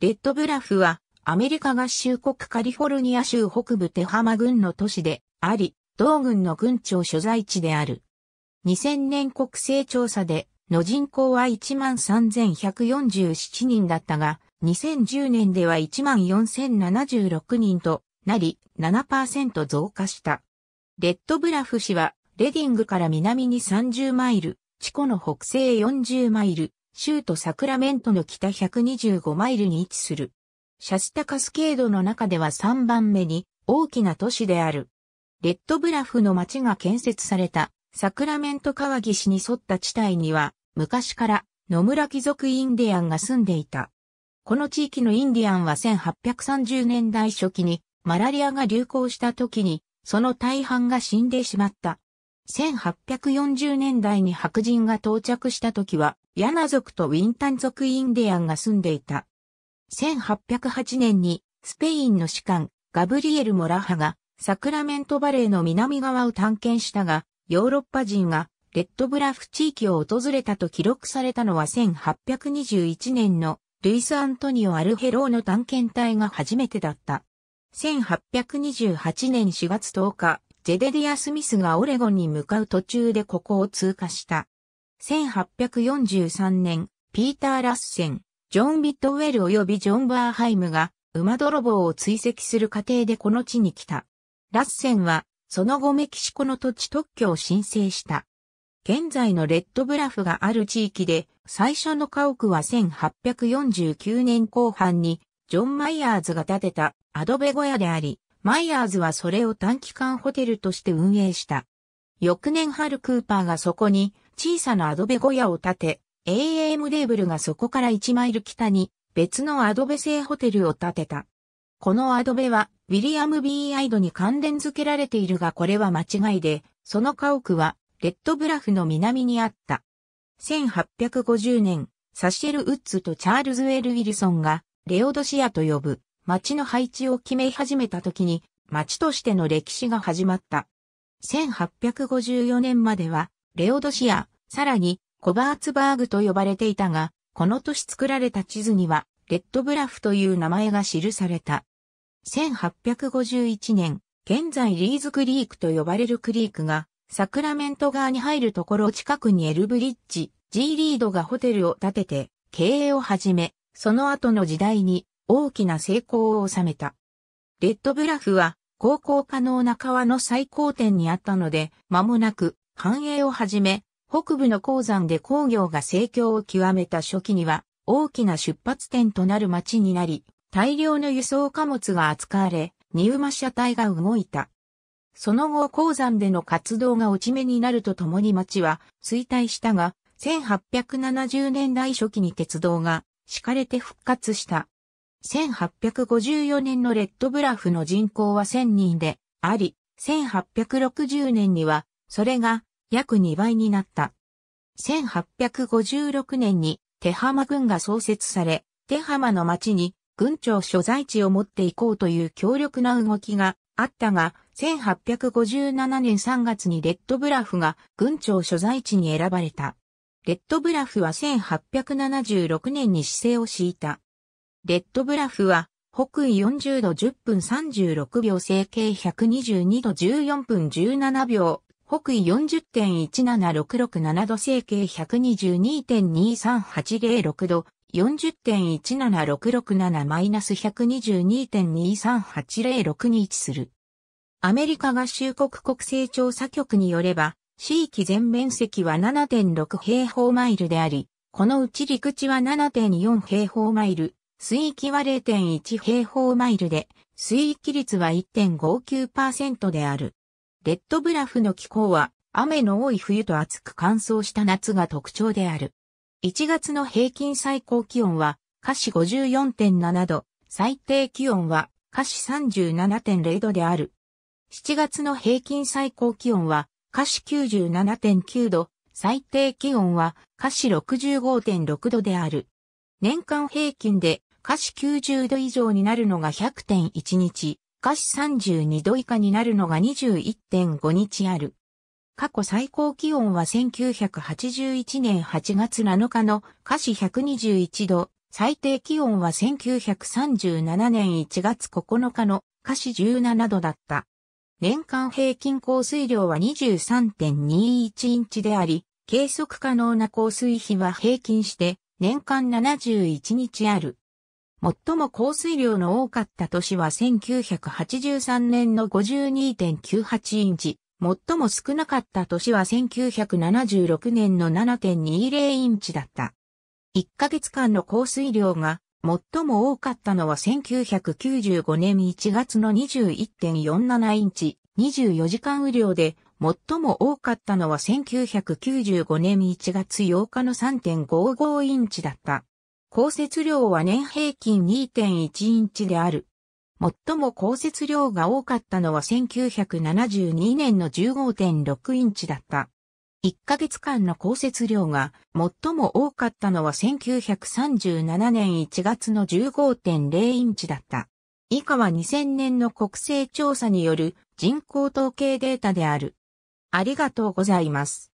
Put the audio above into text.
レッドブラフは、アメリカ合衆国カリフォルニア州北部テハマ郡の都市であり、同郡の郡庁所在地である。2000年国勢調査で、の人口は13,147人だったが、2010年では14,076人となり、7%増加した。レッドブラフ市は、レディングから南に30マイル、地コの北西40マイル、州都サクラメントの北125マイルに位置する。シャスタカスケードの中では3番目に大きな都市である。レッドブラフの町が建設されたサクラメント川岸に沿った地帯には昔から野村貴族インディアンが住んでいた。この地域のインディアンは1830年代初期にマラリアが流行した時にその大半が死んでしまった。1840年代に白人が到着した時はヤナ族とウィンタン族インディアンが住んでいた。1808年にスペインの士官ガブリエル・モラハがサクラメントバレーの南側を探検したが、ヨーロッパ人がレッドブラフ地域を訪れたと記録されたのは1821年のルイス・アントニオ・アルヘローの探検隊が初めてだった。1828年4月10日、ジェデディア・スミスがオレゴンに向かう途中でここを通過した。1843年、ピーター・ラッセン、ジョン・ビットウェル及びジョン・バーハイムが馬泥棒を追跡する過程でこの地に来た。ラッセンは、その後メキシコの土地特許を申請した。現在のレッドブラフがある地域で、最初の家屋は1849年後半に、ジョン・マイヤーズが建てたアドベ小屋であり、マイヤーズはそれを短期間ホテルとして運営した。翌年春クーパーがそこに小さなアドベ小屋を建て、AM デーブルがそこから1マイル北に別のアドベ製ホテルを建てた。このアドベはウィリアム・ B・ アイドに関連付けられているがこれは間違いで、その家屋はレッドブラフの南にあった。1850年、サシェル・ウッズとチャールズ・ウェル・ウィルソンがレオドシアと呼ぶ町の配置を決め始めた時に町としての歴史が始まった。1854年まではレオドシア、さらにコバーツバーグと呼ばれていたが、この年作られた地図には、レッドブラフという名前が記された。1851年、現在リーズクリークと呼ばれるクリークが、サクラメント側に入るところ近くにエルブリッジ、G リードがホテルを建てて、経営を始め、その後の時代に大きな成功を収めた。レッドブラフは、航行可能な川の最高点にあったので、間もなく繁栄をはじめ、北部の鉱山で工業が盛況を極めた初期には、大きな出発点となる町になり、大量の輸送貨物が扱われ、ウ馬車体が動いた。その後鉱山での活動が落ち目になるとともに町は衰退したが、1870年代初期に鉄道が敷かれて復活した。1854年のレッドブラフの人口は1000人であり、1860年にはそれが約2倍になった。1856年に手浜軍が創設され、手浜の町に軍庁所在地を持っていこうという強力な動きがあったが、1857年3月にレッドブラフが軍庁所在地に選ばれた。レッドブラフは1876年に姿勢を敷いた。レッドブラフは北緯40度10分36秒整形122度14分17秒北緯40.17667度西形122.23806度、40.17667-122.23806に位置する。アメリカ合衆国国勢調査局によれば、地域全面積は7.6平方マイルであり、このうち陸地は7.4平方マイル、水域は0.1平方マイルで、水域率は1.59%である。レッドブラフの気候は雨の多い冬と暑く乾燥した夏が特徴である。1月の平均最高気温は華氏54.7度、最低気温は華氏37.0度である。7月の平均最高気温は華氏97.9度、最低気温は華氏65.6度である。年間平均で華氏90度以上になるのが100.1日、下し32度以下になるのが21.5日ある。過去最高気温は1981年8月7日の下氏121度、最低気温は1937年1月9日の下氏17度だった。年間平均降水量は23.21インチであり、計測可能な降水比は平均して年間71日ある。最も降水量の多かった年は1983年の52.98インチ。最も少なかった年は1976年の7.20インチだった。1ヶ月間の降水量が最も多かったのは1995年1月の21.47インチ、24時間雨量で最も多かったのは1995年1月8日の3.55インチだった。降雪量は年平均2.1インチである。最も降雪量が多かったのは1972年の15.6インチだった。1ヶ月間の降雪量が最も多かったのは1937年1月の15.0インチだった。以下は2000年の国勢調査による人口統計データである。ありがとうございます。